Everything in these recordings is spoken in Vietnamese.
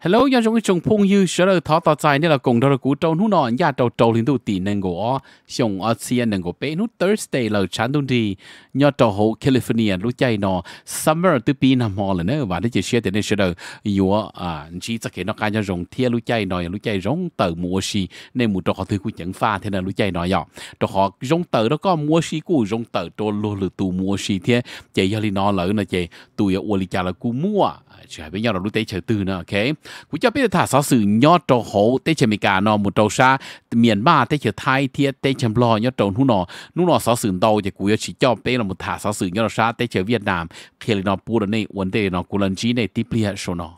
hello giờ chúng chúng phong yêu sẽ là thọ tọt dài nên là cùng đó là cú trâu nhà trâu trâu liên tục tỷ nên của xong ở xiên nên của bé nút Thursday là chán tuần đi nhà trâu hồ California lúc chạy nọ summer từ pin nằm họ là nữa và để chỉ share thì nên sẽ được à chỉ chắc cái nó nhà rồng thiên lúc chạy nọ lúc chạy rong tờ mua xì nên một trâu họ thứ cũng pha thế nên lúc chạy nọ dọ trâu rong tờ đó có mua xì rong tờ trâu luôn là tù mua xì chạy giờ đi nọ lỡ nè chạy tụi ở uali chả là cú mua chỉ phải biết là lúc tới chờ từ nè ok กูจะไปถ้าสาวสื่อยอดโตโหเตชมิกาเนาะมุโตชาเมียนมาเตชไทยเทียเตชมลอยอดโตนู่นอนู่นอสาวสื่อโตจะกูจะชิจอบเตละมุถ้าสาวสื่อยอดชาเตชเวียดนามเคลินอปูรในอวนเตนอกูลันจีในติเปลียชนอ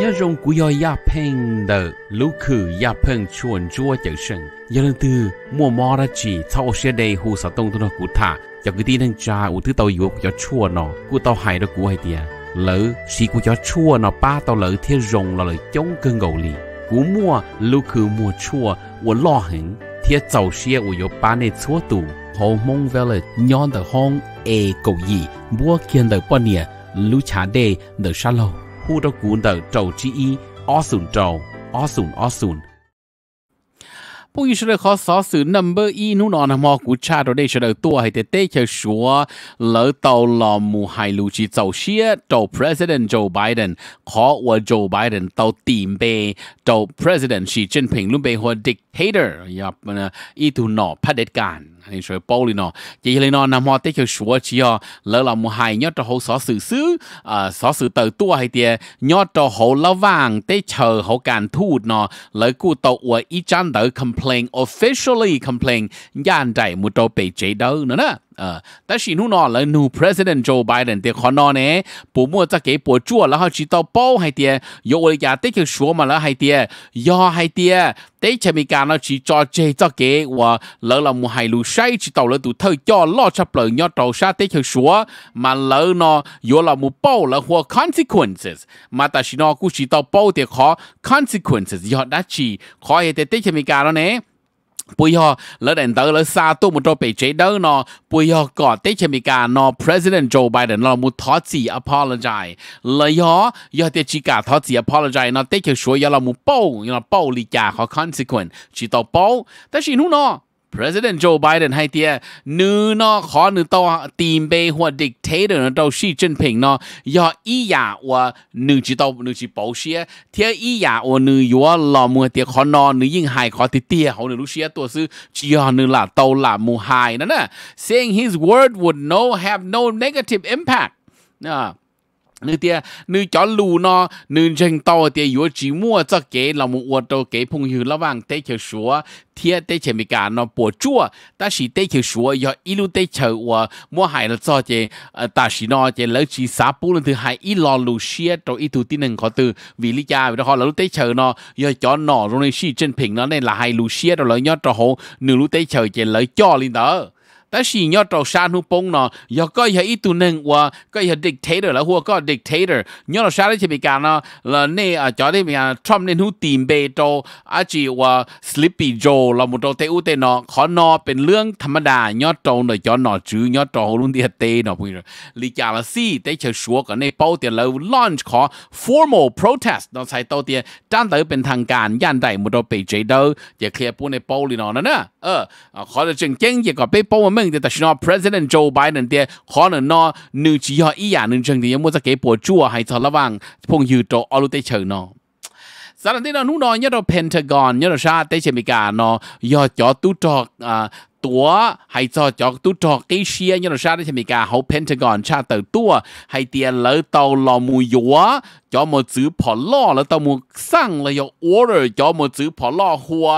nhớ rong của yo ya peng de lu khử ya peng chuan chua chở sân giờ lần từ mua mò ra chỉ sau xe đầy hồ sa tông tôi nó cụ tha giờ cái tin đang cha u thứ tàu yếu cho chua nó cụ tàu hải đó cụ hay tiệt lỡ si của cho chua nó ba tao lỡ thiên rồng là lỡ chống cơn gầu lì cú mua lúc cứ mua chua của lo hẳn thiên cháu xe của yo ba nè chua tù hồ mong về là nhon tờ hong e cầu gì mua kiên tờ bao nè lúc chả đề tờ sa lâu hu đó cú tờ trầu chi y o sùn trầu o sùn o sùn 不一时的和少数 number 一努那那么古查到的时候多还得得去说，老到老母还路去走些，到 President Joe Biden 和我 Joe Biden 到顶杯，到 President 是真评论杯和 dictator 要不呢，一度脑拍得干。nên sửa bao lì nọ chỉ lấy nó nằm hoa tết cho sửa chỉ à lỡ là một hai nhớ cho hậu xóa sự tua hay tiề nhớ cho hậu lão vàng tết chờ hậu cản thu nọ lỡ cụ tàu của ý chán đỡ complain officially complain gian đại một trâu bị chế đâu nữa nè 呃，但是侬喏，来侬 President Joe Biden 的看到呢，不么再给博主，然后去到包海的，有我家的去说嘛，了海的，要海的，对前面讲了去做这做给我，然后么海路晒去到了都偷要落出不要到啥的去说，嘛然后呢，有了么包了或 consequences，嘛但是呢，估计到包的好 consequences 要那去，好海的对前面讲了呢。bây giờ lỡ đèn tới lỡ xa tôi một trò bị chế đỡ nó bây giờ có tết chế bị cả nó president Joe Biden nó một thọ chỉ apologize lỡ giờ giờ tết chỉ cả thọ chỉ apologize nó tết chế số giờ là một bao nó bao lý cả có consequence chỉ tao bao, 但是你弄 nó President Joe Biden ให้เตี้ยนื้อนอขอ หนือตัว ตีมเบหัว d i c เ a อร์นัะตัวชี้จนเพ่งนอยาอีหยาว่าหนึ่งจิตตหนึ่งจิตเปาเชีย เทียอีหยาว่าหนึ่งยัวหล่อมือเตี้ยขอนอหนึ่งยิ่งหายขอติเตี้ยเขาหนึ่งรู้เชีย ตัว ซื้อจีอหนึ่งละตัวละมูหายนั่นน่ะ saying his word would no have no negative impact นะ你啲你走路呢，你人到啲有寂寞，这给那么我都给朋友老王带去说，贴带去咪干那博主，但是带去说要一路带去我，我还了做嘅，呃，但是呢，嘅老师啥不论都还一路路线到一度啲人可都为你家，为咗好老带去呢，要叫呢，容易是正平呢，你嗱系路线到两样都好，你路带去嘅来教你到。แต่สิ่งยอดเราชาหนูปงเนาะยอก็อย่าอีตัวหนึ่งว่าก็อย่า dictator แล้วหัวก็ dictator ยอดเราชาได้ที่มีการเนาะแล้วเนี่ยจอได้มีการทรัมป์เนี่ยหูตีมเบโตอาจีว่า sleepy joe เราหมดเราเตอุเตเนาะขอนอเป็นเรื่องธรรมดายอดเราเนาะจอหนอจื้อยอดเราลุ่นเดียเตเนาะพวกนี้ลีจาละซี่แต่เชื่อชัวกันในเป้าเตียเรา launch ขอ formal protest เนาะใส่เต้าเตียจ้านเตอเป็นทางการย่านใดหมดเราไปเจเดอร์จะเคลียร์ปูในเป้าลีเนาะนั่นนะเออขอจะจึงเจ้งจะก็ไปเป้ามัน President Joe Biden 的可能呢，你只要一眼能成的，要么在给博主啊，还是那帮朋友做奥鲁得成呢。สารที่เราหนู่นนอนยอดเพนทากอนยอดชาติเตชมิกาเนาะยอดยอดตุจอกอ่าตัวให้จอจอกตุจอกกีเชียยนชาติอเมมิกาเขาเพนทากอนชาเตอตัวให้เตียนเลยเตาลอมูยัวจอมือซื้อ่อล่อแล้วเตามูสร้างเลยยออเดอร์จอมซื้อ่อล่อหัว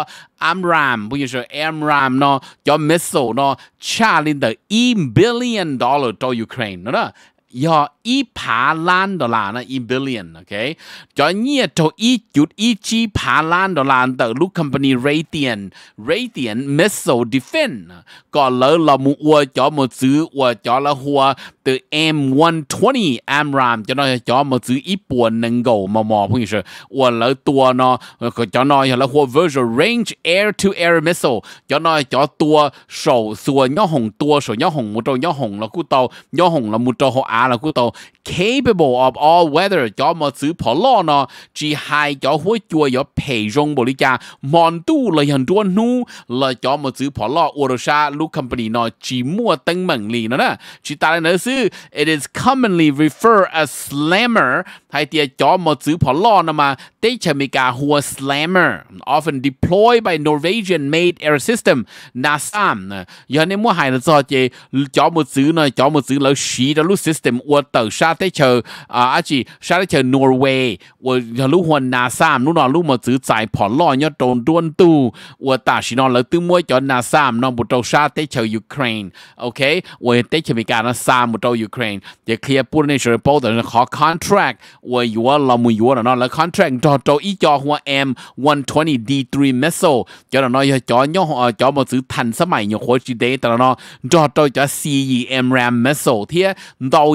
อัมรามพูดยังไงอัมรามเนาะจอมเมสโซเนาะชาลินเดอร์อีมบิลเลียนดอลลาร์ต่อยูเครนเนาะ要一爬烂的啦，那一 billion，OK，叫你做一九一七爬烂的啦的，Look Company Radiant Radiant Missile Defense，ก็เลยเรามัวจ่อมาซื้อว่าจ่อละหัวตัว M 120 AMRAAM จะน้อยจ่อมาซื้ออีปวนหนึ่งกูมอมอพวกนี้เชอว่าเลยตัวเนาะก็จ่อน้อยละหัว Virtual Range Air to Air Missile จ่อน้อยจ่อตัวโฉส่วนย่อหงตัวส่วนย่อหงมุโตย่อหงแล้วกูโตย่อหงแล้วมุโตหัว là 啊啦嗰度 capable of all weather cho cho cho cho nó chỉ hai rong cha nu, là weather，嗰冇只破落呢，只係嗰會做有培種冇呢家，滿都嚟很多努，嚟嗰冇只破落，我哋下 look company nó nó chỉ chỉ mua lì nè 呢，只冇登門嚟呢，只帶嚟呢是 it is commonly referred as slammer，係啲嗰冇只破落呢嘛，啲前面嘅หัว slammer often deployed by Norwegian made air system NASA giờ mua hai nó cho cho là NASA，有啲冇係呢做嘢，嗰冇只呢，嗰冇只嚟使嘅 system。tem wa tờ sa tế chờ à chỉ sa tế chờ Norway wa lu huan na sam nu nó lu mà chữ tại phỏ lo nhớ trồn đuôn tu wa ta chỉ nó lỡ tư mua cho na sam nó một trâu sa tế chờ Ukraine ok wa tế chờ bị cả na sam một trâu Ukraine để clear bút này sẽ bao giờ nó khó contract wa yuwa là mu yuwa nó là contract cho trâu ý cho hoa em 120 D3 missile cho nó cho nhau ờ, cho một chữ thành sắp mày nhiều khối chỉ tế tao nó cho trâu cho CEM RAM missile thiệt đầu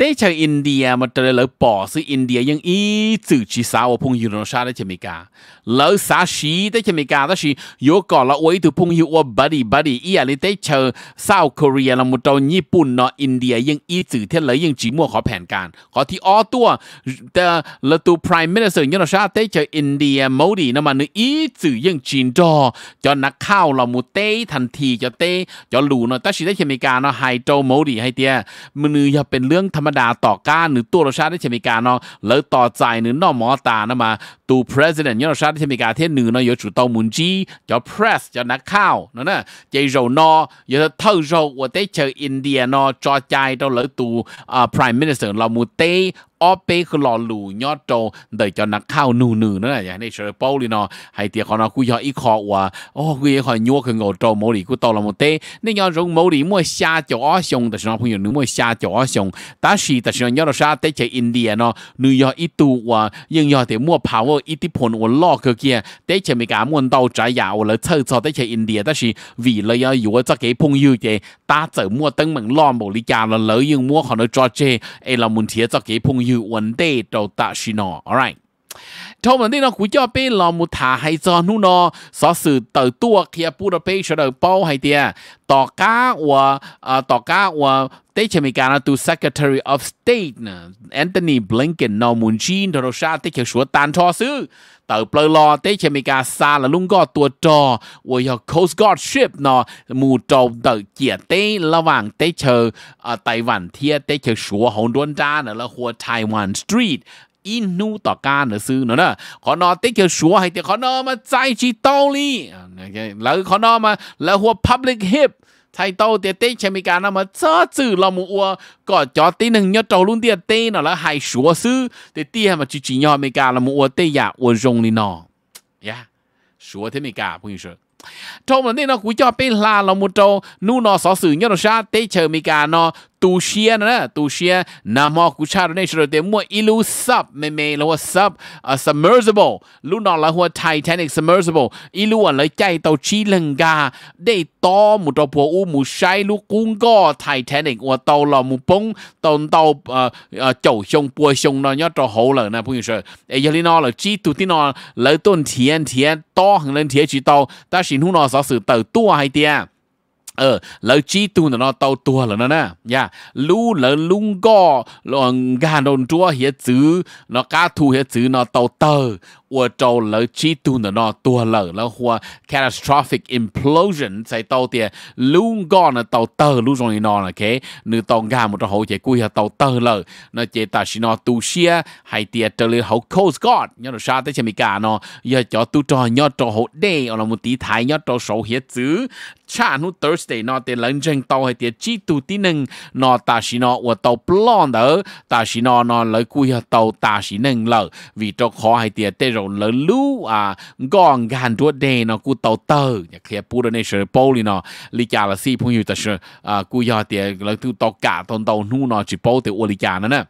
ต้ชาวอินเดียมาเจอเลยปอซื้ออินเดียยังอีสื่อชีสาวพงยูโรชาได้เชมิกาแล้วสาชีได้เชมิกาได้ชีโยก่อนละไว้ถึงพงยูว่าบัดีบัดีอีอะไรเต้เชอสาวเกาหลีละมุเราญี่ปุ่นเนาะอินเดียยังอีสื่อเท่าเลยยังจีมัวขอแผนการ ขอที่อ้อตัวแต่ละตัว prime m ด n i s ร e ยูโรชาเต้เชออินเดียโมดีน้ำมันอีสื่อยังจีนจอจอนักข้าวละมุเต้ทันทีจอเต้จอหลูเนาะแตงชีได้เชมิกาเนาะไฮโตโมดีไฮเตียมันอย่าเป็นเรื่องธรรมมดาต่อการหรือตัวเราชาติที่เฉมิกาเนาะแล้วต่อใจหรือนอหมอตานะมาตูป president ยชาติที่เฉมิกาเทศหนึ่งเนาะยอดจุดตอมุนจีจะด press จอนักข่าวเนาะน่ะเจโรนอยอดเท่าโรว่าเตเจออินเดียเนาะ จอใจเราเลยตูว prime minister เรามูเต ở bên cái lò lù nhỏ trâu để cho nó khao nù nù nữa là này sợi bao hay tiếc con nó cứ cho ít khó quá ô cứ họ nhua cái ngầu trâu mồ đi cứ tao là một tê nên nhỏ rồng mua xa chỗ ở sông tại sao mua xa chỗ ở sông ta xì tại sao nhỏ nó xa tới chạy India ít tu quá nhưng nhỏ thì mua power ít tí phun của lo cái kia tới chạy cả muốn đâu trái dạo là chơi cho tới chạy India ta xì vì là nhỏ yếu cái phong yêu chế ta chở mua tấn mình lo mồ đi cha là mua họ nó cho chê ấy là muốn thiệt cho cái phong 有问题就打是喏，all right。ทมันได้นะกูจะไปลอมุถาให้จอนู่นอสอสื่อเติตัวเคียปูดไปเฉลยเป้าให้เตียต่อก้าว่าต่อก้าว่าเ e c h e mekana ั u Secretary of State นะ Anthony Blinken นอมุนจีนทรชาติเขียวชัวตานทอซื้อเต่าเปลอลอเตเชมิกาซาละลุงก็ตัวจอวัย g u สกอ s ชิปนอมูโจเตเกียเตระหว่างเตเชอไต้หวันเทียเตเชอชัวหองดวนจานและหัวไต้หวันสตรีทอินนูต่อการหรือซื้อเนอะขอนอติกเขียวชัวให้เตขอนอมาใจจีโตลี่แล้วขอนอมาแล้วหัวพับลิกฮิป thay tàu tiệt tê mi cái nào mà chớ chữ là một ua có cho tê nâng nhớ trâu luôn tiệt tê nó là hai số sư tê tê mà chỉ chỉ nhau mi cái là một ua tê ya ua rong đi nọ, ya số thế mi cái không hiểu sao trong lần này nó cũng cho bên là là một trâu nu nó sở sử nhớ nó sa tê chờ mi cái nó tu xia nữa tu xia na mo ku cha ne shro te mo ilu sub me me lo sub a à, submersible lu no la hua titanic submersible ilu wa à, lai chai tàu chi lăng ga để to mu to po u mu sai lu cung go titanic wa tàu lo mu pong tàu tàu à, chầu sông bua sông nó nhớ cho hậu là na pung sơ e giờ nó là chi tu tin nó lấy tôn thiên thiên to hàng lên thiên chỉ tàu ta xin hu nó sở sự tàu tua hai tiền เออแล้วจีตูนเราเต้าตัวแล้วนะนะย่าลู่แล้วลุงก็ลองการโดนจัวเหียจื้อเนาะกาทูเหียจื้อเนาะเต้าเตอ我找了几度的那多了了或 catastrophic implosion 在到的龙岗呢到到路上的那呢，OK，你到俺们这后节估下到到了，那这但是呢，都些还的这里好 coast guard，你那啥在前面干呢？要叫都找要找好 day，我们地台要找手写字，差不 Thursday 那的认真到还的几度的能，那但是呢，我到 blonde，但是呢，那来估下到但是能了，为着好还的这。รงเลือลู่อ่ากองการดวเดนกูเต่าเตอร์เนี่ยเคลียร์ปูดในเชอร์โปลีเนาะลิจาร์ลซีพงอยู่แต่เชอร์อ่ากูยอดเตียแล้วตัวกะตอนเต่าหนูเนาะจีโปเตอวลิจานั่นน่ะ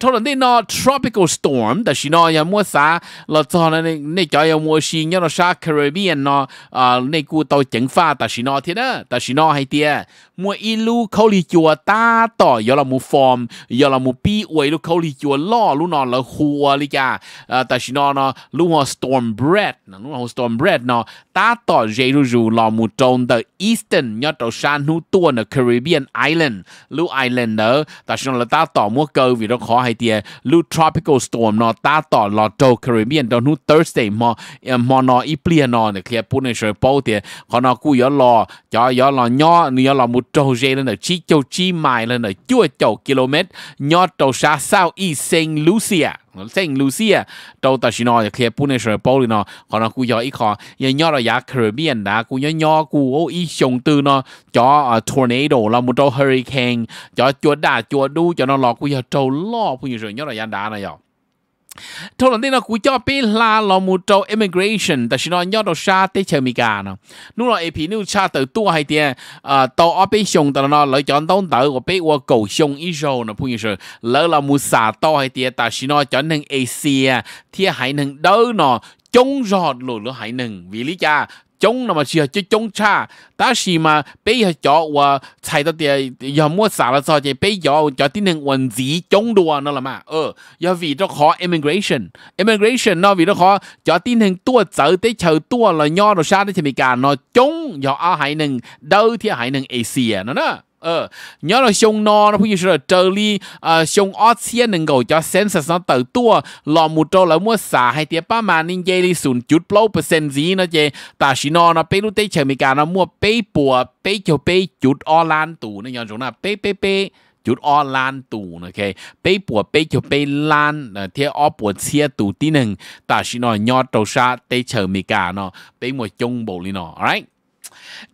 thôi là nó tropical storm đó chỉ nó ya mua sa là cho nên nên nên cho ya mua xin nhớ nó sa Caribbean nó à nên cú tàu chỉnh pha đó chỉ nó thế đó đó chỉ nó hay tiệt mua ilu khâu lì chùa ta tỏ giờ là mua form giờ là mua bi uầy lu khâu lì chùa lo lu nó là hùa lì cả à đó chỉ nó nó lu họ storm bread nó lu họ storm bread nó ta tỏ dễ lu dù là mua trong the eastern nhớ tàu san nu tua ở Caribbean island lu island đó đó chỉ nó là ta tỏ mua cơ vì nó khó hai tia lu tropical storm nó ta tỏ lọ trâu Caribbean đó nu Thursday mò à, mò nó ít plia nó để kia bún này sợi bao tia họ nó cú gió lò cho gió lò nhỏ nu gió lò một trâu dây lên ở chi châu chi mai lên ở chua châu km nhỏ trâu xa sao y Saint Lucia Sen Lucia đâu ta chỉ nói kia bún này rồi bao nó còn nó cú giờ ít khó giờ nhỏ là giá Caribbean đã cú nhỏ nhỏ cú ô ít sống từ nó cho ờ, tornado là một trâu hurricane cho chúa đá chúa đu cho nó lọ cú giờ trâu lọ cú giờ nhỏ là giá đá này rồi à. 通常啲咯，古早邊啦，落冇做 immigration，但是咯，要到沙啲前面噶咯。你咯 A P 你差到多係啲，啊，到阿邊上到咯，來講當到我俾我狗熊一手呢，朋友說，老老冇沙多係啲，但是咯，講能 A C 啊，啲係能到咯，中弱路咯係能，為呢家。chống là mà chỉ chỉ chống cha bây giờ cho và chạy tới địa giờ xả là sao chỉ bây giờ cho tin nên quân gì chống đua nó là mà giờ vì đó khó immigration immigration nó vì đó khó cho tin nên tới chở tua là nho rồi sao đấy thì mình nó chống giờ ai hay nên đâu thì hay nên Asia nó đó ờ là xông no nó bây giờ là trở đi à xông ở xe cầu cho census tự tua lò một trâu là mua xả hay tiệp ba mà nên dây đi gì nó chơi ta chỉ no nó bây lúc tới chờ mình cả nó cho bây chút online tủ nó nhớ chúng là bây bây bây chút o lan tù cho bê lan nè ờ, thế o bùa chia tù tí ta chỉ nói nhỏ trâu xa tê chờ mì cả nó bê mùa alright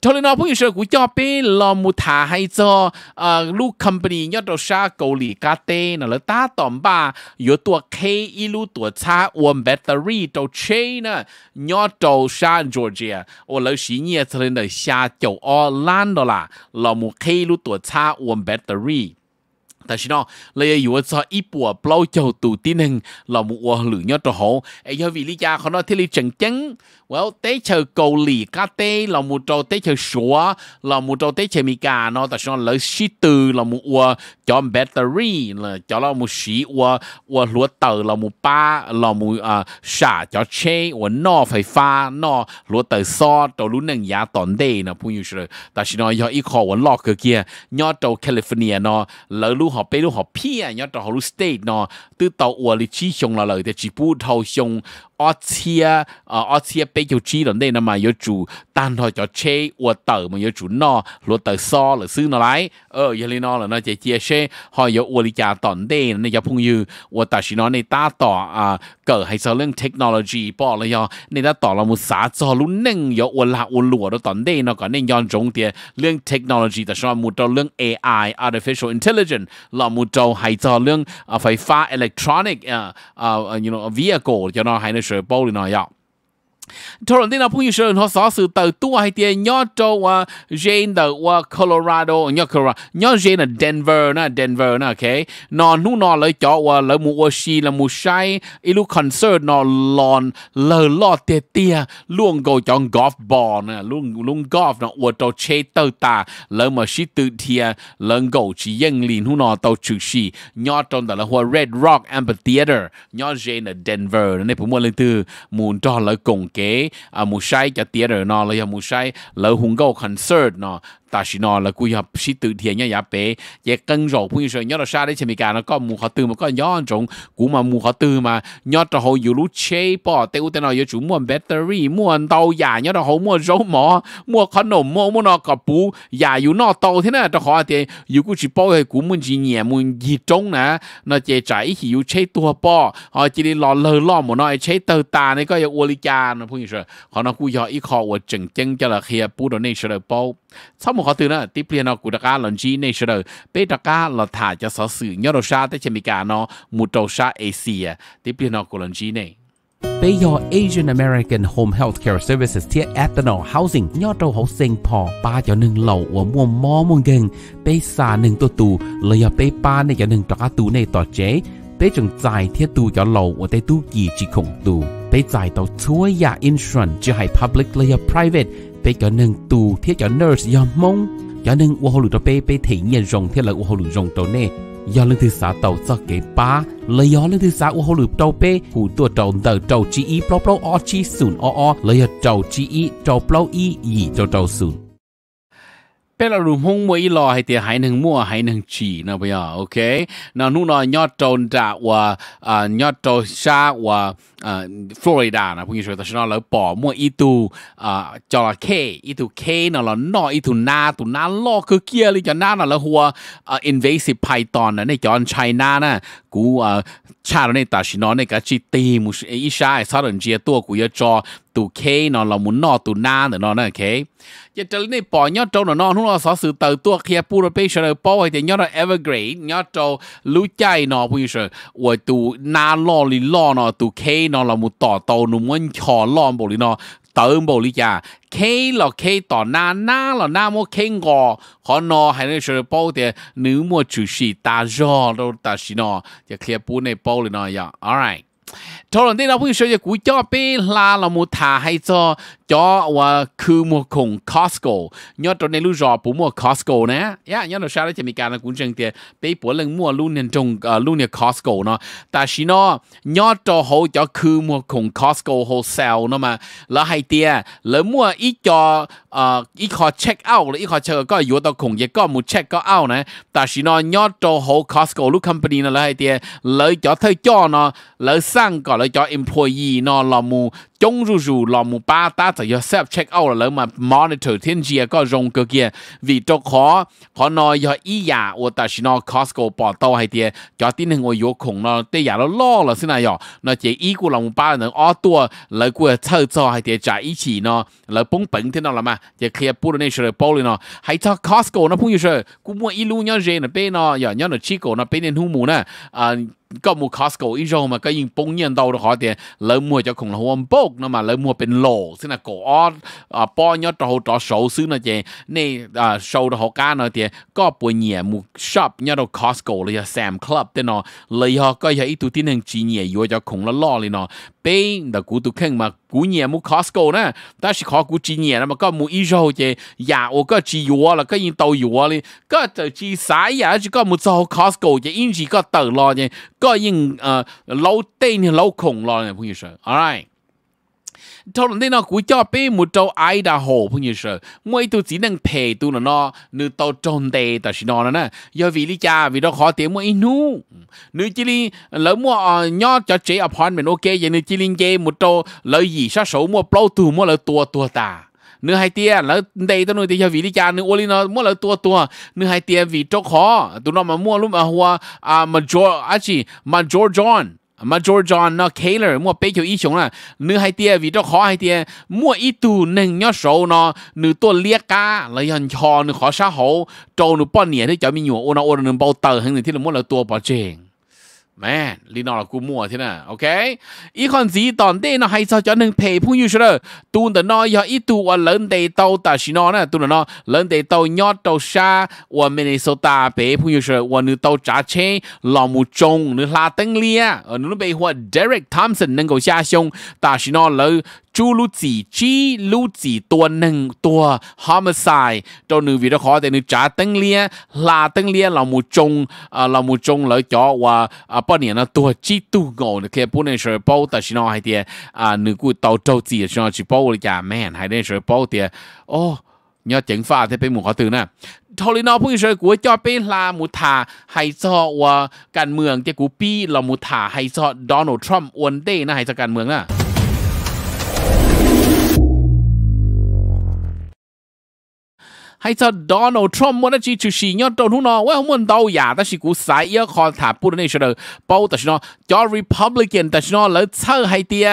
cho nên nó bây giờ cũng cho bé lo thả hay cho à, lu company nhớ đồ sa cầu lì cà tê nó là ta tóm ba yếu tua kê y lu tua cha battery đồ chê nè nhớ đồ sa Georgia ô lỡ xí nhẹ cho nên là xa chầu o lan đó là lo mu kê lu tua cha uom battery 但是呢，你要如果一步包就到啲呢，那冇話亂一度好，誒有為呢家可能睇你正正。well tế chờ cầu lì cá tế là một trò tế chờ sủa là một trò tế chờ mì gà nó ta xong lấy xí từ là một ua cho battery là cho là một xí ua ua lúa tờ là một ba là một à xả cho chê ua nó phải pha nó lúa tờ so trò lúa nâng giá tòn đề là phụ như sửa ta xin nói do ít khó ua lọ cơ kia nhớ trò California nó lỡ lúa họ bê lúa họ pia nhớ trò họ lúa state nó từ tàu ua lì chi xong là lời thì chỉ bút thầu xong ở chia 被有知人哋那么有住，但系就车我豆嘛有住孬，落豆烧了ซื้อ来，呃，有哩孬了那就接些，还有我的家当地那些朋友，我但是呢你打到啊，个还是用 technology 包了呀，你打到了冇啥做路能有我拉我落到当地那个你用重点用 technology 但是冇到用 AI artificial intelligence，那冇到还做用啊ไฟฟ้า electronic 啊啊 you know vehicle 就那还能水包里那样。thôi nào và Colorado 的哇 Colorado Colorado，亚 Jane 的 Denver 那 Denver ok lấy à, lấy và mũ mũ xì là xay 那 OK，那努那来叫我来木我西来木晒，一路 concert 那 lawn 来落跌跌，luôn go 叫 golf ball 那 luôn luôn golf tơ ta lấy mũ xì xì tự chỉ hú 那我到车到达，来么西到天，来 là 去英林努那到出西，亚州的来话 Red Rock Amphitheater Amphitheater，亚 Jane 的 Denver lên 那不么来 từ muốn cho lấy cùng kế อามูใช่จะเตียเรือนาอเลยมูใช่เลยหุงก็คอนเสิร์ตเนาะ ta chỉ nói là cú hợp sĩ tự thiện nhá bé vậy cân rổ cũng như rồi nhớ là sao đấy chỉ mình cả nó có mù họ tư, mà có nhớ anh trọng cú mà mù họ tư mà nhớ là họ dù lúc chế bỏ tiêu tế nào chủ mua battery mua tàu giả nhớ là họ mua rau mỏ mua khăn nồng mua mua nó cặp bú giả dù nó tàu thế nào cho họ à thì dù cú chỉ bỏ thì cú muốn gì nhẹ muốn gì trống nè nó chỉ trái thì dù chế tua bỏ họ chỉ đi lò lờ lò mà nó chế tờ ta, này có giờ uolica nó cũng như rồi họ nó cú giờ ít họ chừng chân cho là khi bù đồ này sẽ được bao sau một ขอตือนนะที่เปลี่ยนออากุตกาหลอนจีเนเช์เปตกาลอถ่าจะสอสื่อยอรดชาแต่จะมิกาโนมุโตชาเอเชียที่เปลี่ยนออากุหลอนจีเน Bayor Asian American Home Healthcare Services ที่ Ethanol Housing ยอดเราเขาเซ็งพอป้าจะหนึ่งเหล่าหัวมัวมอมุงเก่งไปสาหนึ่งตัวตูเลยอย่าไปป้าในจะหนึ่งตะกาตูในต่อเจ๊ไปจงใจเทียตูจะเหล่าหัวแต่ตู้กี่จีคงตู ไปจ่ายต่อช่วยยาอิน u r a n c จะให้ public เลยอย่า private ไปจอนึงตูเทียจอ nurse ยอมมงจอนึงว่าหลุดไปไปถี่เงียรงเทียละว่าหลุรงตัวเน่ยอเรื่องที่สาเต่าจะเก็บป้าเลยยอเรื่องที่สาว่าหลุดเต่าเป้หูตัวเต่าเต่าเต่าจีอีเปล่าเปล่าออจีศูนย์ออเลยเต่าจีอีเต่าเปล่าอีอีเต่าเต่าศูนย์เป็นอรมณ์ห้องมวยรอให้เตียหายหนึ่งมั่วหายหนึ่งฉี่นะพี่อ๋อโอเคนานู่นนอยอดโจนจากว่ายอดโจชาว่าอ่าฟลอริดานะพวกนี้ช่วยตัดชนแล้วปอมั่วอีตูอจอร์เคอีตูเคนั่นแหละนออีตูนาตูนาล่อคือเกียร์เลยจะนาน่ะแล้หัวอินเวสิฟไพตอนนะในจอนไชน่านะ cú à cha này ta chỉ nói cái chi tì mu ý sai sao lần chia tua cú yêu cho tụ kê nó là muốn nó tụ na nữa nó kê giờ trở này bỏ nhớ trâu nó nó nó là sự tờ tua kia pu rồi bây giờ bỏ thì nhớ là evergreen nhớ trâu lú chay nó bây giờ và tụ na lo lì lo nó tụ kê nó là muốn tỏ tàu nó muốn chò lo bộ lì nó tự bồ lý cha khi là khi tỏ na na là na mua khi ngò họ nó hay là sửa bao thì nếu mua chủ sĩ ta do đâu ta sĩ nó thì kia bốn này bao lên nó ya alright 讨论啲老朋友说，古交俾啦，老母他喺做。cho và cứ mua cùng Costco nhớ trong này lúc rõ bố mua Costco nè yeah, dạ, nhớ là sao đấy chỉ mình cả là cũng chẳng tiền bây bố lần mua luôn nên trong ờ, luôn nên Costco nó ta chỉ nó nhớ cho hậu cho cứ mua cùng Costco wholesale nó mà là hay tiền là mua ít cho ờ, ít khó check out là ít khó chờ có yếu tao cùng vậy có một check có out nè ta chỉ nó nhớ cho hậu Costco lúc company nó là hay tiền lợi cho thay cho nó lợi sang có lợi cho employee nó là mu chung ru ru lo mù ba ta ta yourself check out là mà monitor thiên gia à, có rong cơ kia vì cho khó khó nói do ý ya dạ của ta chỉ nó Costco bỏ tàu hay tiền cho tin hình ngồi yếu khủng nó tê ya dạ nó lo là xin nào nó chỉ ý của mù ba là ở tua lời của thơ cho hay tiền trả ý chỉ nó lời bông bẩn thế nó là mà chỉ kia bù này sửa bù nó hay cho Costco nó phun như sửa cú mua ý luôn nhau gì nó bên nó giờ nhau nó chỉ cổ nó bên nên hung mù nè à, ก็มูคอสโกอีโรมาก็ยิงปงเงียนเตาหอเตียเลิมมัวจะคงหัวมปกนะมาเลิมมัวเป็นโหลซึ่งนะโกอออ่าปอยอดตอตอโซซึ่งนะเจในอ่าโซตอหอก้าเนาะเตียก็ปวยเหนี่ยมูช็อปยอดคอสโกเลยแซมคลับเตเนาะเลยฮอก็ยาอีตุที่หนึ่งจีเหนี่ยยัวจะคงละล่อเลยเนาะเป็นแต่กูตุเข่งมากูเนี่ยมูคอสโกนะแต่สิขอกูจีเนี่ยนะมันก็มูอีโร่เจยาโอก็จียัวแล้วก็ยิงโตยัวเลยก็จะจีสายยาจีก็มูโซคอสโกเจยิงจีก็เติร์รอเจก็ยิงเอ่อเราเต้นเราคงรอเนี่ยพูดเฉย alright cho nên nó cũng cho bé một trâu ai đã hồ phong như sợ mỗi tôi chỉ năng pè tôi là nó nữ tao tròn đề ta chỉ nó nè do vì lý cha vì đó khó tiếng mỗi nu nữ chỉ đi lỡ mua ờ, nhỏ cho chế apartment ok vậy nữ chỉ liên game một trâu lỡ gì sát số mua plau mua lỡ tua tua ta nửa hai tia lỡ đây tao nuôi thì cho vị đi cha nửa ô li mua lỡ tua tua nửa hai tia vì trâu khó tụi nó mua lúc mà hoa à mà à chỉ mà mà George John nó kể mua bê kiểu ý chúng là hai tia vì đó khó hai tia mua ít tu nâng nhớ sầu nó nữ tua liếc cá là dần cho nữ khó xã hậu trâu nữ bao nhiêu thì cho mình nhiều ô nó ô nó bao tờ hơn thì là mua là tua bỏ chèn Man, lý nó là cú mua thế nè, ok? Ý còn gì tòn đây nó hay sao cho nên phê phung như thế Tụi nó nói do ý tụ ở lớn đầy tàu ta xí nó nè, tụi nó lớn đầy tàu nhỏ tàu xa ở Minnesota phê phung như thế ở nữ tàu trả chê lò mù trông nữ la tăng lia ở nữ bê hoa Derek Thompson nâng cầu xa xông ta xí nó lỡ จูลูจีจีลูจีตัวหนึ่งตัวฮอมไซเจ้าหนึ่งวิดีคอแต่หนึ่งจ้าตั้งเลี้ยลาตั้งเลี้ยเราหมูจงเราหมูจงเลยจ่อว่าป้อนเนี่ยนะตัวจีตูโง่เนี่ยพูดในเชอร์โป้แต่ชิโนให้เดียหนึ่งกูเต่าเจ้าจีชิโนชิโป้เลยจ่าแม่นให้ได้เชอร์โป้เดียโอ้ยอดเจ๋งฟ้าที่เป็นหมู่ขอตื่นนะทอรินอุ่งเชยกูจอเป็นลาหมูทาไฮซอว่าการเมืองเจ้ากูปี้เาหมูทาไฮซอดอนัลด์ทรัมป์อวนเด้นะไฮซการเมืองนะ hay cho Donald Trump muốn chỉ chú sĩ nhớ trâu nó Vậy không muốn đâu giả ta chỉ cú sai yếu khó thả bút này cho được bao ta nó cho Republican ta nó lỡ chơi hay tia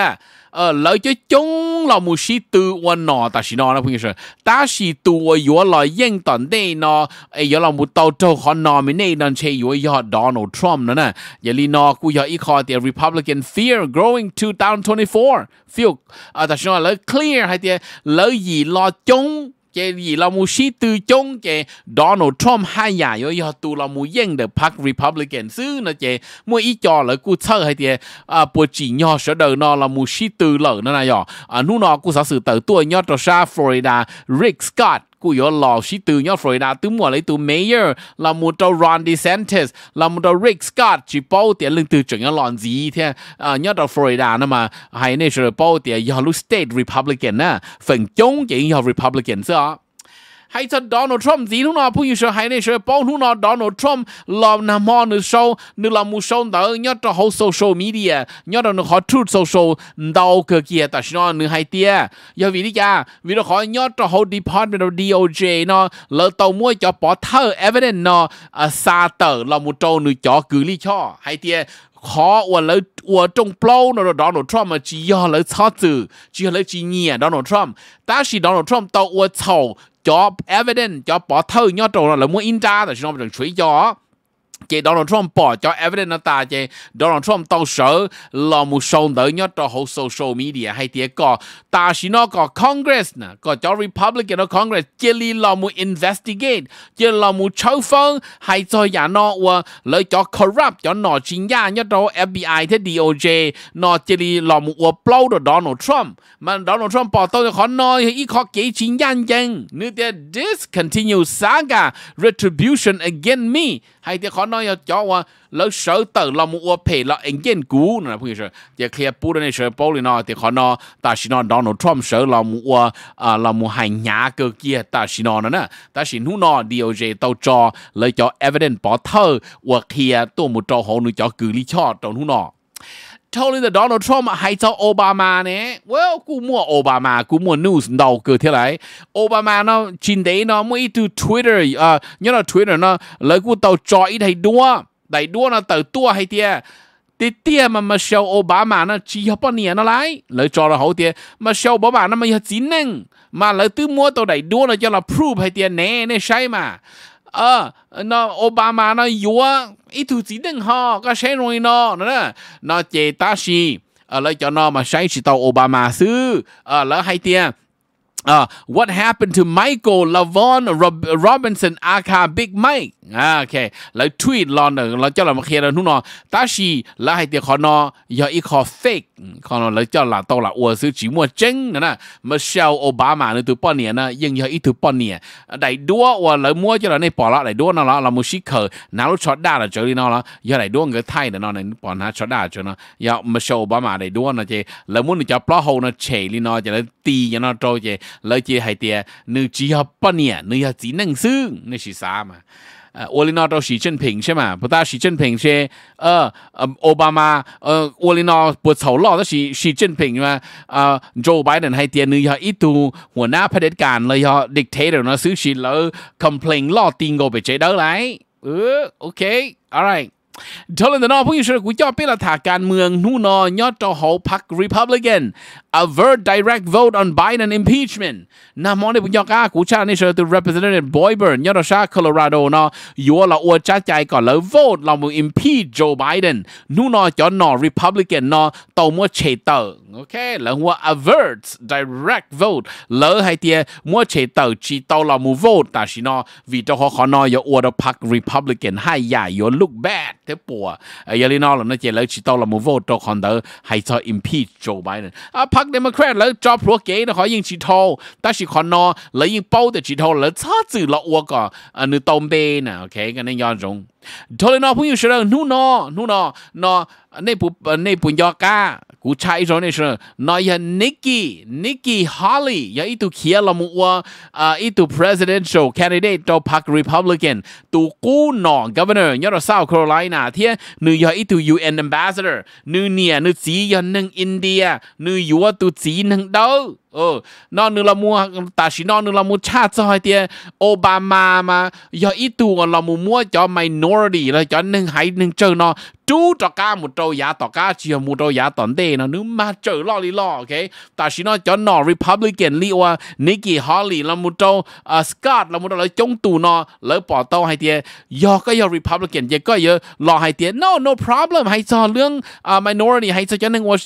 ờ lỡ cho chúng là một sĩ tự quan nọ ta chỉ nó nó không hiểu ta chỉ tự yếu là yên tận đây nó ấy yếu là một tàu trâu khó nọ mình này nên chơi yếu yếu Donald Trump nữa nè giờ li nó cú yếu ít khó tia Republican fear growing to down 2024 feel ờ ta chỉ nó lỡ clear hay tia lỡ gì lo chúng cái gì là mu sĩ từ chung cái Donald Trump hay nhà yo yo tu là mu yên the Park Republican sư nó chế mu ý cho là cú thơ hay thì à bộ chỉ nhỏ sở đời nó là mu sĩ từ lở nó này yo à, à nu nó cú sở sự tự tua nhỏ cho Florida Rick Scott của yo lò sĩ từ nhau Florida từ mùa lấy từ Mayor là một trâu Ron DeSantis là một trâu Rick Scott chỉ bao tiền lưng từ chuyện nhau lòn gì thế à nhau trâu Florida nữa mà hay nên rồi bao tiền yo lúc state Republican á phần chống chỉ yo Republican sao hay cho Donald Trump gì lúc nào bây giờ hay này sẽ bao lúc nào Donald Trump làm nằm mò nữa sau nữa làm mu sau đó nhớ cho họ social media nhớ cho nó họ truth social đâu cơ kia ta xin nó nữa hay tia giờ vì đi cha vì nó họ nhớ cho họ department of DOJ nó lỡ tàu mua cho bỏ thơ evidence nó à, xa tờ là một trâu nữa cho cử lý cho hay tia khó và lấy và trong plow nó đó nó Trump mà chỉ do lấy sao từ chỉ lấy chỉ nhẹ Donald Trump ta chỉ Donald Trump tàu và tàu cho evidence cho bỏ thơ nhau trâu là muốn in ra là chúng nó mình chuối cho chị Donald Trump bỏ cho evidence ta chị Donald Trump tao sợ là một số đỡ nhất cho hậu social media hay tiếc có ta chỉ nó có Congress nè có cho Republican ở Congress chỉ li là một investigate chỉ là một châu phong hay cho nhà nó và lấy cho corrupt cho nó chính nhà nhất cho FBI thế DOJ nó chỉ li là một và blow cho Donald Trump mà Donald Trump bỏ tao cho khó nói ít khó kỹ chính nhân dân nữa thì discontinue saga retribution against me hay thì khó nói cho qua lỡ sở tự là một phê là anh nghiên cứu nè bây giờ giờ kia bù này sở bù này nó thì khó nói ta chỉ nói Donald Trump sở là một à là một hành nhà cơ kia ta chỉ nói nè ta chỉ nói nó điều gì tao cho lấy cho evidence bỏ thơ hoặc kia tôi một trò hồ nuôi cho cử lý cho trong nu nó Tony 的 Donald Trump 还招奥巴马呢？Well，古莫奥巴马，古莫 news 闹个天来，奥巴马呢，今天呢，每度 Twitter 啊，你那 Twitter 呢，来古到抓一台多，来多呢，到多还点。啲啲咪咪 Michelle Obama 呢，只有半年啦嚟，你做得好啲，Michelle Obama 咪有展能，嘛你都摸到嚟多啦，有啦 prove 係啲呢呢 shy 嘛。ờ nó Obama nó yếu, ít thứ gì đừng ho có sẽ rồi nó nữa nó chê ta xì ở lại cho nó mà sai chỉ tàu Obama xứ ờ lỡ hay tiền à. Uh, what happened to Michael, Lavon, Rob, Robinson, aka Big Mike? À, ok. Lại tweet lo nữa, là cho là mà khi là nó nó, ta chỉ là hai tiếng khó nó, giờ ít khó fake, khó nó lại cho là tao là ủa sự chỉ mua chân nè. Michelle Obama nữa từ bao nè, nhưng giờ ít từ bao nè. Đại đua ủa lại mua cho là này bỏ lại đại đua nó là là một chiếc khờ, nào lúc chót đa là chơi đi nó là, giờ đại đua người thay là nó này bỏ nó chót đa cho nó, giờ Michelle Obama đại đua nó chơi, lại muốn được cho plot hole nó chảy đi nó chơi, tì cho nó trôi chơi. เราเจอไฮเตียนึ่งจีฮับปะเนี่ยนึ่งจีนั่งซึ่งนี่สิสามอ่ะวอลินอตเราสีจินผิงใช่ไหมพอตาชีจินผิงเช่เออออโอบามาเออวอลินอตปวดเสาล้อต้องสีสีจินผิงใช่ไหมเออโจไบเดนไฮเตียนึ่งจะอีตูหัวหน้าเผด็จการเราจะดิกเทเดอร์นะซื้อชีแล้วคอมเพลนล้อติงโกไปเจ้าได้ไรเออโอเคอะไรทลันนอผู้ยิ่งชกุยอดเปละถาการเมืองนู่นอยอดจอหอพัก Republican avert direct vote on Biden impeachment นามอนในปุยอกากูชาในเชอตัว Representative Boyburn ยอดชาโคโลราโดนอยัวละอวดจ้าใจก่อนแล้ว vote เรามึง impeach Joe Biden นู่นอจอนอ Republican นอตมัวเฉเตอร์โอเคแล้วหัว avert direct vote แล้วให้เตียมัวเฉเตอร์ชีเตาเรามู vote แต่ชินอวีเจ้าขอขอนอยอวดพัก Republican ให้ใหญ่ยอ look bad thế bùa giờ lên nó là nó chỉ lấy chỉ tao là một vô trò còn đỡ hay cho impeach Joe Biden à Park Democrat lấy cho pro kế nó hỏi những chỉ thâu ta chỉ còn nó lấy những bao để chỉ thâu lấy cha chữ là uo cả à nữ tôm bê nè ok cái này do rong thôi nó cũng như thế nào nu nó nu nó nó này bù ờ, này bù do ca กูใช้โอนนี้ชนนายันิกกี้ นิกกี้ฮอลลี่ยังอีตัวเขียนละมัวอ่าอีตัว presidential candidate ตัวพรรค republican ตัวกู้นอง governor ยอร์าวโครไลน่าเทียนึ่ยังอีตัว UN ambassador นึ่เนี่ยนึ่สียันหนึ่งอินเดียนึ่ยัวตัวสีหนึ่งเด้อเออนอนนึงละมัวตาชินอนนึงละมัวชาติซอยเตีย โอบามามา ยออีตัวละมัวมัวจอมไมโนรดีแล้วจอหนึ่งหายหนึ่งเจอนอ จูต่อกาหมุดโตยาต่อกาเชียมุดโตยาตอนเดนนึงมาเจอล่อลีล่อโอเค ตาชินอจอนอริพับลิกันลีว่านิกกี้ฮอลลี่ละมุโตอ่าสกอตละมุโตเลยจงตูนอแล้วปอโตให้เตีย ยอก็ยอริพับลิกันเยก็เยอะรอให้เตีย no no problem ให้จอเรื่องอ่า minority ให้จอหนึ่งว่า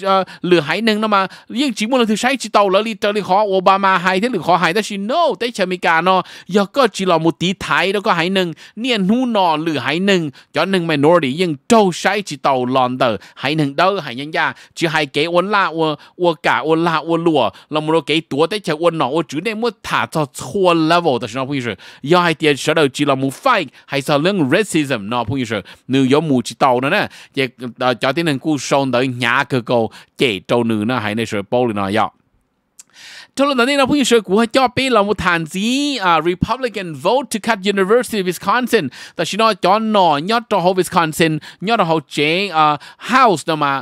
หรือให้หนึ่งนะมายิ่งจิมุนเราถือใช้จิตโตแล้วลี tới lì khó Obama hay thế lì khó hay đó chỉ no tại chờ mi cả nó giờ có chỉ là một tí thái đó có hay nâng niên nu nọ lử hay nâng cho nâng minority, nói đi nhưng châu sai chỉ tàu lòn tờ hay nâng đâu hay nhân gia chỉ hay cái ôn la ô ô cả ôn la ôn lùa là một cái tuổi tại chờ ôn nọ ôn chữ này muốn thả cho thua level đó là phong sự giờ hay tiền sở đầu chỉ là một fight hay sao lưng racism nó phong sự nữ có mù chỉ tàu nữa nè giờ cho tiếng nâng cú sôn tới nhà cơ cầu chạy trâu nữ nó hay nên sự bao lì nó dọc dạ cho nên đây là ผู้ช่วยกูให้จ่อปีเรามุฐานสีอ่า Republican vote to cut University of Wisconsin ta nói แต่ชินอจอนหนอยอดจะเขา Wisconsin ยอดจะเขาเจอ่า à, House นะมา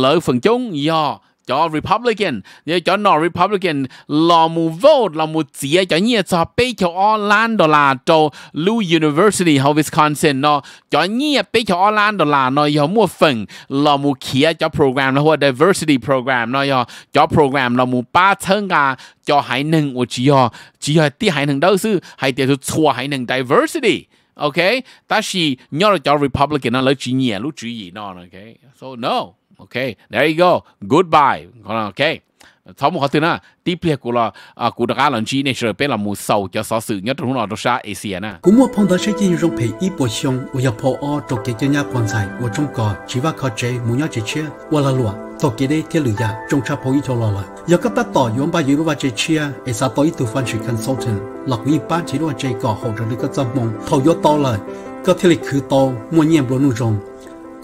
เลยฝั่งจงย่อ cho Republican như cho non Republican là mu vote là mu chỉ cho nhiều cho bây cho Orlando là cho Lou University of Wisconsin nó cho nhiều bây cho Orlando là nó có một phần là mu kia cho program là hoặc diversity program nó có cho program là mu ba thân à cho hai nâng của chỉ có chỉ có tí hai nâng đâu sư hai điều số chua hai nâng diversity okay, ta chỉ nhớ là cho Republican nó lấy chỉ nhiều lúc chỉ gì nó OK, so no OK, there you go. Goodbye. OK. sáu một khó thứ nữa tiếp theo của là à, của đặc lần chi này sẽ bên là một sầu cho sở sự nhất trong nó đó xã Asia nè cũng một phong đó sẽ chỉ dùng phải ít bổ sung của nhập hộ ở trong cái chân nhà quan tài của Trung Quốc chỉ và khó chế muốn nhớ chế chia và là lụa tổ kỳ đây thiết lựa giá trong cha phố ít cho lo lại giờ các ta tỏ yếm ba yếu và chế chia để sao tối từ phân chỉ consultant lọc như ba chỉ đua chỉ cỏ hậu được các tâm mong thầu yếu to lại các thiết lịch khử to mua nhiệm luôn nụ rồng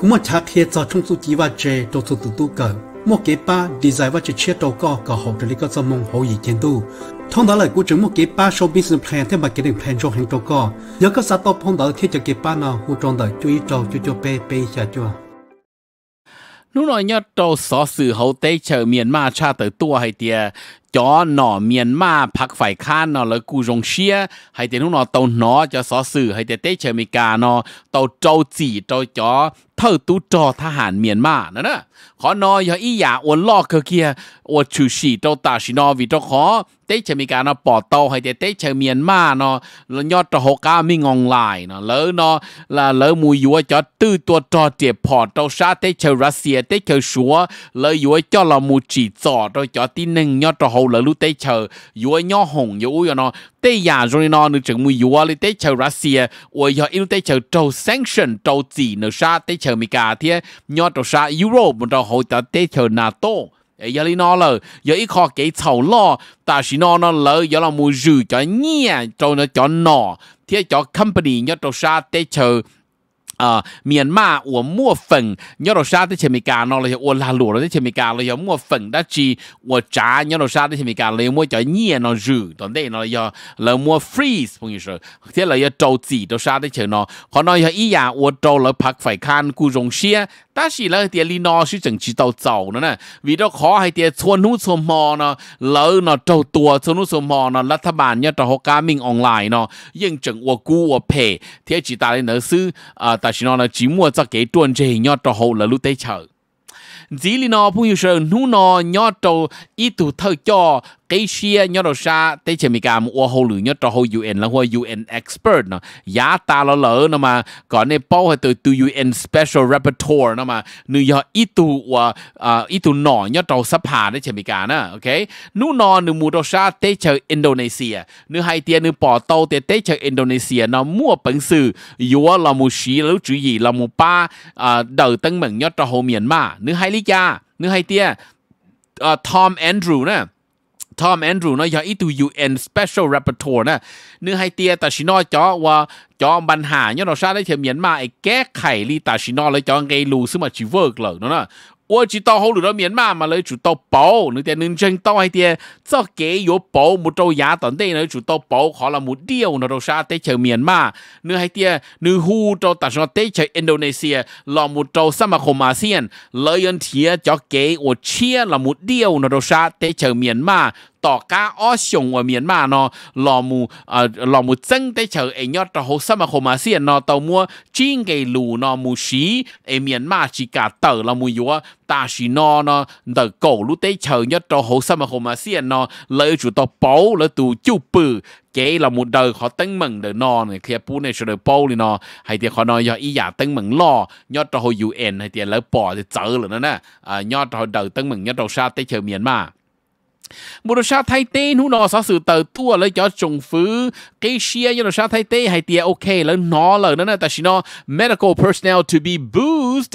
cũng mà chắc khi cho chúng tôi chỉ và chế đồ số tụ tụ cờ một cái ba đi giải và chế chia đầu co cả hậu được lý các dân mong hậu gì trên tu thông đó là của chúng một cái ba show business plan thêm một cái định plan cho hàng đầu co nhớ các xã tộc phong đó thiết cho cái ba nào hỗ trợ đỡ chú ý cho chú cho bé bé cho cho lúc nói nhớ đầu xó sự hậu tế chờ miền ma cha tới tua hay tiề จอหน่อเมียนมาพักฝ่ายค้านเนาะแล้วกูจงเชียให้เตนุ่นอนเตาหนอจะสอสื่อให้เตเตเชอเมกาเนาะเตาโจจีเตาจอ เท่าตูจอทหารเมียนมานะนะขอนอยอีหยาอวนลอกเคเคียอวดชูชีเตาตาชินอวิตาขอเตเชอเมกาเนาะปอเตาให้เตเตเชอเมียนมาเนาะแล้วยอดตะหก้าไม่งองลายเนาะแล้วเนาะแล้วแล้วมูยัวจอตื้อตัวจอเจ็บพอเตาชาเตเชอรัสเซียเตเชอชัวแล้วยัวจอละมูจีจอเตาจอที่หนึ่งยอดตะห hồ lỡ lúc tây chờ yếu nhỏ hồng yếu yếu nó tây nhà rồi nó nữa chừng mùi yếu lì tây chờ Russia ôi giờ yếu tây chờ trâu sanction trâu gì nữa sa tây chờ mỹ cả thế nhỏ trâu sa Europe một trâu hồ tờ tây chờ NATO ấy giờ nó lờ giờ ít khó cái thầu lo ta xin nó nó lờ giờ là mua rùi cho nhẹ trâu nó cho nọ thế cho company nhỏ trâu sa tây chờ 呃，缅甸我墨粉，尿到沙的前面干了，我拉路了的前面干了，要墨粉的去我炸尿到沙的前面干了，我叫捏那热，到那那要了我 freeze，朋友说，再来要着急到沙的前呢，可能要一样我着了拍快看古种些。但是呢，啲你那是整知道做呢呢，为咗可系啲村นู้村麼呢，老呢做多村นู้村麼呢，รัฐบาลเนี่ยจะ好革命 online 呢，認證我估我配，啲只大你老師啊，但是呢，只冇則幾段這嘢就好了，你得 chờ. Dĩ lý nó, phụ yếu sở nụ nó nhỏ trâu ý tù thơ cho cái xia nhớ đồ xa tới chừng mình cảm ô hô lử nhớ cho hô UN là hô UN expert nó giá ta lo lỡ nó mà còn này bao hay từ từ UN special rapporteur nó mà nửa do ít tu và à, ít tu nọ nhớ cho sắp hà đấy chừng mình cảm nè ok nu nọ nửa mua đồ xa tới chừng Indonesia nửa hai tiền nữ bỏ tàu tới tới chừng Indonesia nó mua bản sự yếu là mua xí lâu chữ gì là mua ba à, đầu tăng mừng nhớ cho hô miền mà nửa hai lý cha nữ hai tia à, Tom Andrew nè ทอมแอนดรูเนาะยาอีตูยูเอ็นสเปเชียลแรปเปอร์ทัวร์นะเนื้อไฮเตียตาชิโนอจอว่าจอมปัญหาเนี่ยเราชาได้เฉียนมาไอ้แก้ไขลีตาชิโนอเลยจอไงลูซึ่งมาชิเวิร์กเลยเนาะ我只到好路到面嘛嘛来就到宝，你点能挣到一点，这给有宝木到牙等等呢就到宝，可能木掉那到啥得求面嘛，你还点你呼到但是得求印度尼西亚，老木到什么红马线，来人贴就给我切了木掉那到啥得求面嘛。ต่อก้าอ้อชงว่าเมียนมาเนาะหลอมูเอ่อหลอมูจังได้เฉยเอยอดต่อหกสมาคมอาเซียนเนาะต่อมัวจีนไกลูเนาะมูชีเอเมียนมาชิกาเตอร์ละมูยัวตาชินอเนาะเดอโกลูได้เฉยยอดต่อหกสมาคมอาเซียนเนาะเลยจุดต่อเป๋าแล้วตูจู่ปื้อเก๋เราหมุดเดอเขาตั้งมึงเดอนอนเนี่ยเคลียปูเนี่ยเฉลยปูเลยเนาะให้เดียเขานอยอีอยากตั้งมึงล่อยอดต่อยูเอ็นให้เดียแล้วปอจะเจอหรือนั่นน่ะอ่ายอดต่อเดอตั้งมึงยอดต่อชาติได้เฉยเมียนมา một đồ sao thay tên hú nó sáu sự tờ tua lấy cho trùng phứ cái xia như đồ sao thay tên hay ok là nó là nó là ta chỉ nó medical personnel to be boozed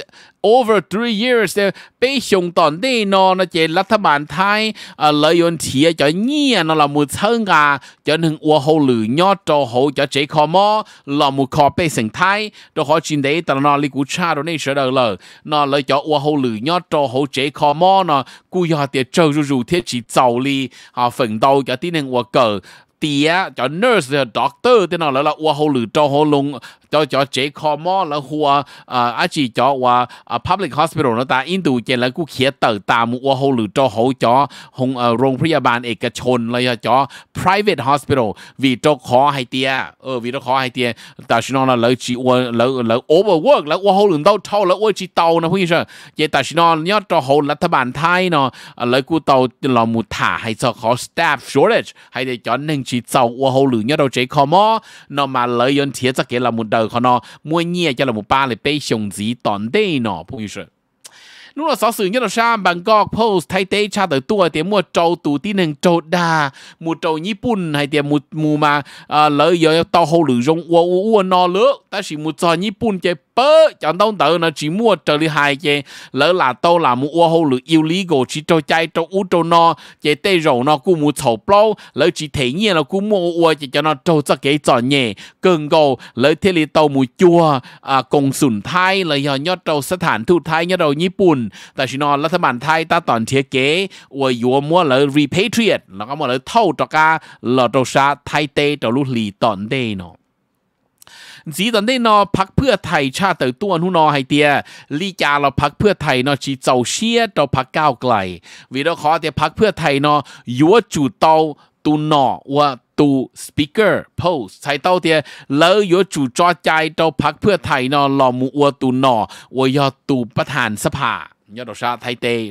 over three years thì bây 熊当地呢，那些拉特曼泰啊，来源地叫尼啊，那拉木村啊，叫能我好旅游做好叫这个么，拉木靠北生态，都好见得，但那里古差到那时候了，那来叫我好旅游做好这个么呢，故要的走入入天去走哩啊，奋斗叫啲人我够。เตียจอ nurse ด็อกเตอร์ที่นั่นแล้วละว่าเขาหรือจอเขาลง cho cho chế khó mò là hùa à chỉ cho và public hospital nó ta in đủ chế là cũng khía tờ ta mua hồ lử cho hồ cho hùng rong phi bàn เอกชนเลยจ้อ private hospital วีโตขอให้เตียเออวีโตขอให้เตียแต่ชินอนเลยจีอ้วนเลยเลย overwork แล้วว่าเขาลืมเต้าเท่าแล้วว่าจีเตานะพี่เชื่อเจแต่ชินอนยอดต่อเขารัฐบาลไทยเนาะเลยกูเตาเราหมุดถ่าให้จ้อเขา staff shortage ให้เดียจ้อหนึ่งจีเจ้าว่าเขาลืมยอดเราเจคอมอเนาะมาเลยยนเทียจะเกลาหมุดเดิ giờ nó mua nhẹ cho là một ba là bây sông dí toàn đây nó phụ như sự lúc đó sáu sự nhất là sang bằng góc post thay thế cha tới tua thì mua trâu tù tí nâng trâu đà mua trâu nhí bùn hay thì mua mua mà lợi giờ tao hầu lử uo uo nó lỡ ta chỉ muốn cho nhị bún chế bơ chẳng đâu tới nó chỉ mua trở lại hai chế lỡ là tao là mua hậu lửa yêu lý gồ chỉ cho chạy cho u cho nó chế tê rổ nó cũng mua thầu bao lỡ chỉ thể nhiên là cũng mua u chỉ cho nó trâu cho cái trò nhẹ cường gồ lỡ thế li tao mua chua à công sủn thai lỡ nhờ nhớ trâu sát hàn thu thai nhớ đầu nhị bún ta chỉ nó là thằng bản thai ta toàn thiết kế u yếu mua lỡ repatriate nó có mua lỡ thâu cho cả lỡ trâu sát thai tê cho lúc lì tòn đê nó สีตอนได้นอพักเพื่อไทยชาติเติตัวนุนอไฮเตียลีจาเราพักเพื่อไทยนอชีเจ้าเชียเราพักก้าวไกลวีดอขอเตียพักเพื่อไทยนอยัวจู่เตาตูนอว่าตูสปีกเกอร์โพสใช้เต้าเตียแล้วยจูจอใจเราพักเพื่อไทยนอหล่อมูอัวตูนอวยอตูประธานสภา nhớ đồ sa thay tê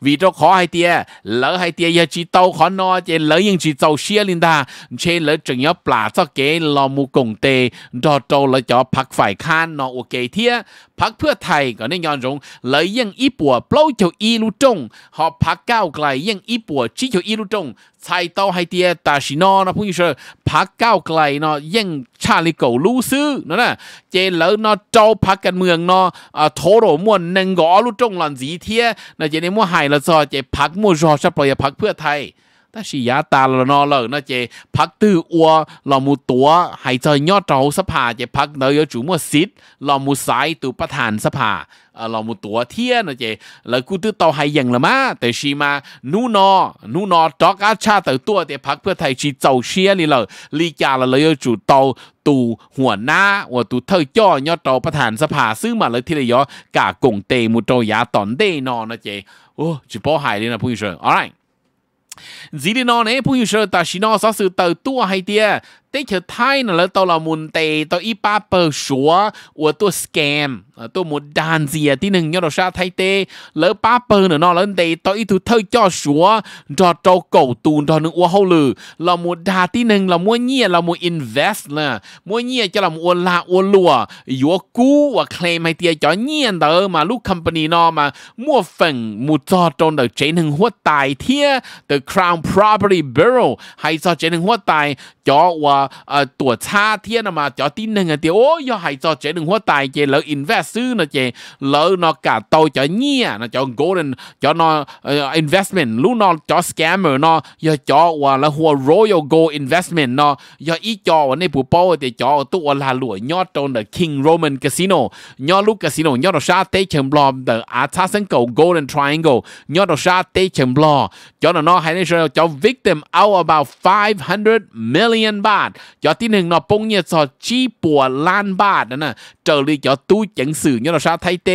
vì cho khó hay tia lỡ hay tia giờ chỉ tàu khó no chỉ lỡ nhưng chỉ tàu xia lên ta chế lỡ chừng nhớ plả cho cái lò mu cùng tê đó tàu lỡ cho phật phải khan nó ok thia พักเพื่อไทยก็ได้ยอนรง เลยยังอีปัวเปล่าเจ้าอีลูจงหอบพักก้าวไกลยังอีปัวชี้เจ้าอีลูจงใช่โตไฮให้เตียตาชินอนะพุ่งเชอพักก้าวไกลเนาะยังชาลิโกลูซื้อนัะนะเจนแล้วเนาะเจ้าพักกันเมืองเนาะอ่าโทโรมวนหนึ่งกอลูจงหลอนสีเทียนะเจนในมั่วหายละซอเจพักมั่วรอชะปล่อยพักเพื่อไทยต่ชียาตาเรลนอเลยนะเจ พักตื้ออัวลอมูตัวหายใจยอดเราสภาเจพักเนยจูมัวซิดลอมูสายตุประธานสภาเราลอมูตัวเทียนะเจ แล้วกูตื้อต่อหายยังละมาแต่ชีมานูนอ นูนอจอกอาชาเต่ตัวเจพักเพื่อไทยชีเจ้าเชียร์นี่เลยลีจ่าเราเลยจูตาตูหัวหน้าว่าตูเธอจ่อยอดเราประธานสภาซื้อมาเลยทีเดยยอกากงเตมูโตยาตอนเดนอนะเจโอ้จิโป้หายเลยนะผู้ชม alright gì đi nó nè, phụ huynh sẽ ta xin nó sao sự tàu tua hay tiệt, แต่เธอไทยนั่นแล้วตัวเรามุนเตตัวอีป้าเปิดชัวว่าตัวสแกมตัวมุดดานเสียที่หนึ่งยอดเราชาไทยเตแล้วป้าเปิดเนาะแล้วเตตัวอีตัวเธอจ่อชัวจอดโจเก่าตูนจอหนึ่งอ้วเขาเลยเรามุดดาที่หนึ่งเรามัวเงียเรามัวอินเวสต์นะมัวเงียจะเรามัวลาอัวลัวยัวกู้ว่าเคลมไอเตียจ่อเงียนเตอมาลูกคัมปานีนอมามัวฝังมุดจอดจนเดอเจนหนึ่งหัวตายเทีย the Crown Property Bureau ให้จอเจนหนึ่งหัวตายจ่อว่า呃呃ตัวชาเทียนมาจอที่หนึ่งเดียวโอ้ยหายจอเจหนึ่งหัวตายเจเลยอินเวสซื้อนะเจเลยนอกาโตจอเนี่ยนะจอ golden จอนอเอ่อ investment ลูนอจอ scammer นอยจอว่าละหัว royal gold investment นอยอีจอวันนี้ผู้ป้อแต่จอตัวลาหลัวยอดตรง the king roman casino ยอดลูก casino ยอดชาเตเฉิมบลอม the อาชาสังเก golden triangle ยอดชาเตเฉิมบลอจอนอนอให้ในเชิงจอ victim out about 500 million baht ยอดที่หนึ่งเนาะปงเงียสอดชี้ปัวล้านบาทนั่นน่ะเจอเลยยอดตู้จังสื่อเนาะชาไทยเต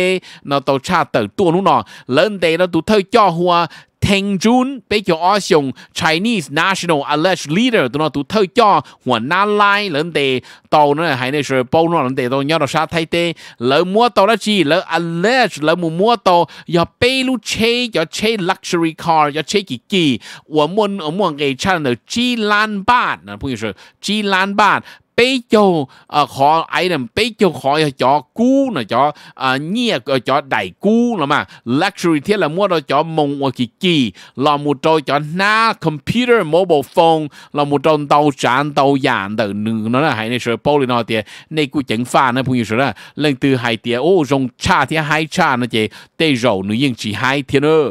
เนาะตัวชาเติร์ตัวนู้นเนาะเล่นเตแล้วตัวเธอจ่อหัว Thành Jun bị cho ở dùng Chinese National Alleged Leader tụi nó tụi thơ cho hoàn na lai lên tề tàu nó hay này rồi bao nó lên tề tàu nhau đó sa thay tề lỡ mua tàu đó chi lỡ alleged lỡ mua tàu giờ bê lu chê giờ chê luxury car giờ chê kì kì 我们我们给唱的 G 兰版，那朋友说 G 兰版。bây giờ à, họ ấy là bây giờ họ cho cú là cho à, ờ, nhẹ ờ, cho đại cú là mà luxury thế là mua đó cho mông ở kỳ kỳ là một trò cho na computer mobile phone là một trò tàu sản tàu dàn từ nửa nó là hay này rồi bao nó thì này cũng chẳng pha nó bây giờ là lên từ hai tiền ô rong cha thì hai cha nó chỉ tê rầu nữ yên chỉ hai thiên ơ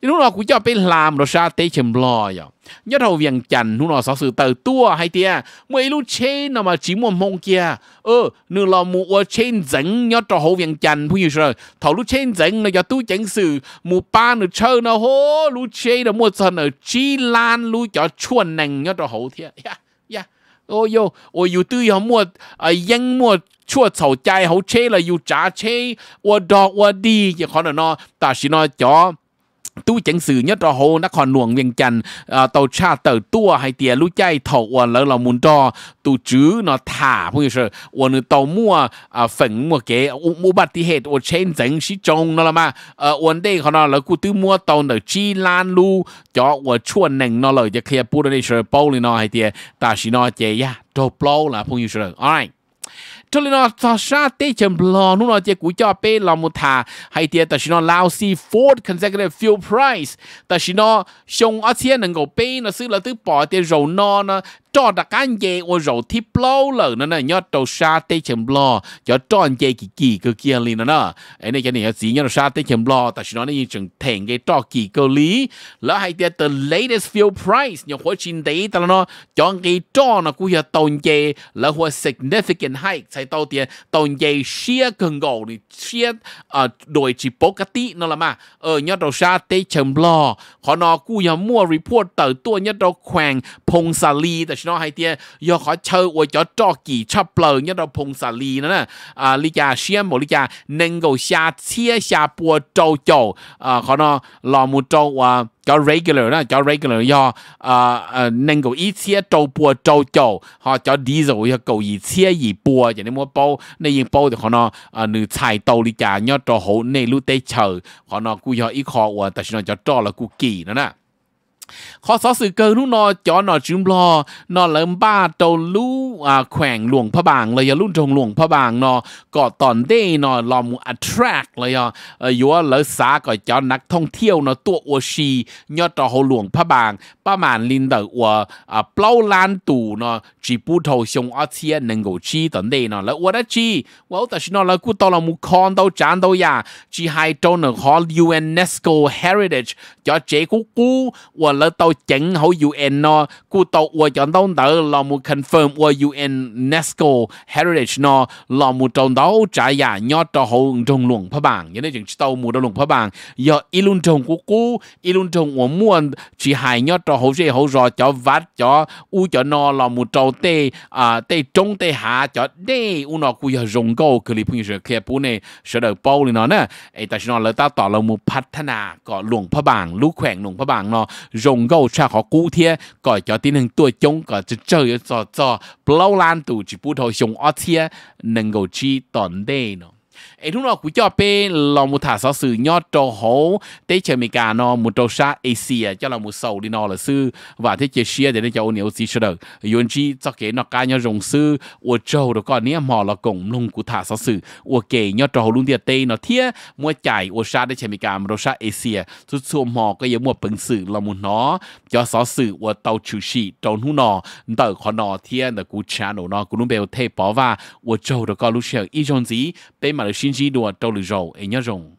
lúc nào cũng cho bên làm rồi sao tê chìm lo vậy nhất hầu viêng chằn hú nó sáu sự tờ tua hay tia mấy lúc chế nào mà chỉ muốn mong kia ơ ờ, nư lo mua chế dẫn nhớ trò hầu viêng phu như rồi thầu lúc chế dẫn nó giờ tu chẳng sự mua ba nửa chơi nó hô lúc chế nó mua sân ở chi lan lúc cho chuồn nành nhớ trò thiệt yeah yeah ôi yo ôi yêu tư mua à ờ, yên mua chua sầu chai hầu chế là yêu trả chế ôi đỏ ôi đi chỉ khó nó ta chỉ nó chó tu chẳng sự nhất là hồ nó còn nuông viên à, tàu cha tàu tua hay tiền lũ chay thầu và lỡ là muốn cho tu chứ nó thả không hiểu sao và nó tàu mua à, mua kế mua bát thì hết và trên dẫn sĩ trông nó là mà à, วันเด็กเขาเนาะแล้วกูตื้อมัวตอนเด็กจีลานลูจ่อว่าชวนหนึ่งเนาะเลยจะเคลียร์ปูได้เชื่อปูเลยเนาะให้เตียตาสีเนาะเจียะจบเปล่าละพงอยู่เชื่อ alright cho nên nó ta sa tê chấm lo nó nó chỉ cú cho pe là một thà hay thì ta chỉ nó lao xì Ford consecutive fuel price ta chỉ nó xong ở trên nó ngồi pe nó xứ là thứ bỏ tiền dầu nó nó จอดกันเยอโรที่ปล่าเลยนั่นน่ะยอดตัวชาติเฉมบลอจะจอนเยกี่กี่ก็เกียนลนั่นน่ะไอ้นี่แค่นี้สียอดชาติเฉมบลอแต่ฉันนั้นยิ่งจึงแทงเยจอกี่ก็ลีแล้วให้เดียตัว latest fuel price ยังหัวชินดีแต่ละเนาะจอนเยจอนะกูอยากตอนเยแล้วหัว significant hike ใช้ตัวเดียตอนเยเชียกงโกนี่เชียอ่าโดยที่ปกตินั่นละมาเออยอดตัวชาติเฉมบลอขอนอกูอยากมั่วรีพอร์ตเ่อตัวยอดตัวแข่งพงศาลีแต่ nó hay tiếc, yo khó chơi wo cho cho kỳ cho bờ nhất đâu phong xà lì nữa nè à lý gia xiêm một lý già nên gầu xa chia xa bùa trâu châu à họ nó lò mu trâu à cho regular nữa, cho regular do à, à nên gầu ít chia trâu bùa trâu châu họ cho diesel cho gầu ít chia ít bùa cho nên mua bao nên yên bao thì họ nó à nữ chạy tàu lý già nhớ cho hậu nên lúc tây chờ khó nó cú cho ít khó wa, ta chỉ nói cho cho là cú kỳ nữa nè khó xó sự cơ lúc nó cho nó chúng lo nó lớn ba đầu lũ à khoảng luồng pha bảng là giờ lúc trong luồng pha bảng nó có tòn đê nó làm attract là giờ yếu lỡ xá có cho นักท่องเที่ยวเนาะตัวอวชียอดต่อหลวงพระบางประมาณลินเดอร์อวอ่าเปล่าล้านตู่เนาะจีปูทอชงออเทียนหนึ่งกูชีตอนเดเนาะแล้วอวดจีว่าแต่ชินอแล้วกูตอลมุคอนตอจานตอยาจีไฮโตเนาะขอ UNESCO Heritage จอเจกูกูอว lỡ tàu chẳng hậu UN nó cú tàu ua chọn tàu đỡ, là một confirm ua UN UNESCO Heritage nó là một trong tàu trả giả nhỏ cho hậu trong luồng phá bằng, như thế chúng tàu mù trong luồng phá bảng giờ ilun trong của cụ ilun trong của muôn chỉ hại nhỏ cho hậu sẽ hậu rò cho vắt cho u cho nó là một trâu tê à tê trung tê hạ cho đê u nó cú giờ dùng câu cứ lý phun sự kia bún này sự đời bao này nó nè ấy ta chỉ nó lỡ ta tỏ là một phát thana có luồng phá bằng, lú khỏe luồng phá bằng nó 用够吃好古天，个叫啲人多种个就做一做做，不老懒惰就不头用阿天能够去当地呢。ấy lúc nào cũng cho pe là một thả sáu sự nho trâu hố tế chơi mỹ cả nó một trâu sa asia à, cho là một sầu đi nó là sư và thế chơi xia để nó cho nhiều gì sơ được yến chi cho cái nó cá nhau rồng sư ở trâu đó còn nếu mò là cổng lông của thả sáu sự ở kề nho trâu luôn tiệt tê nó thiết mua chạy ở sa để chơi mỹ cả một trâu sa asia à. mò cái giống một bình sự là một nó cho sáu sự ở tàu chủ sĩ trâu hú nọ tờ khó nọ thiên là cú channel nó cũng luôn bèo thay bỏ và ở trâu đó còn lúc xưa ít gì bên mà xin gì đùa trâu lử rầu ấy nhớ rồng